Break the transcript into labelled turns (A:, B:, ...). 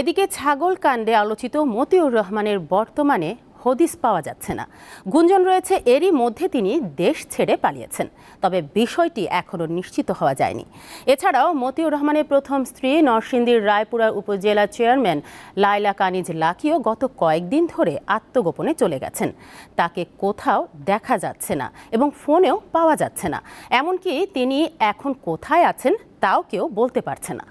A: এদিকে ছাগল কাণ্ডে আলোচিত মতিউর রহমানের বর্তমানে হদিস পাওয়া যাচ্ছে না গুঞ্জন রয়েছে এরই মধ্যে তিনি দেশ ছেড়ে পালিয়েছেন তবে বিষয়টি এখনও নিশ্চিত হওয়া যায়নি এছাড়াও মতিউর রহমানের প্রথম স্ত্রী নরসিংদীর রায়পুরার উপজেলা চেয়ারম্যান লাইলা কানিজ লাকিও গত কয়েকদিন ধরে আত্মগোপনে চলে গেছেন তাকে কোথাও দেখা যাচ্ছে না এবং ফোনেও পাওয়া যাচ্ছে না এমনকি তিনি এখন কোথায় আছেন তাও কেউ বলতে পারছে না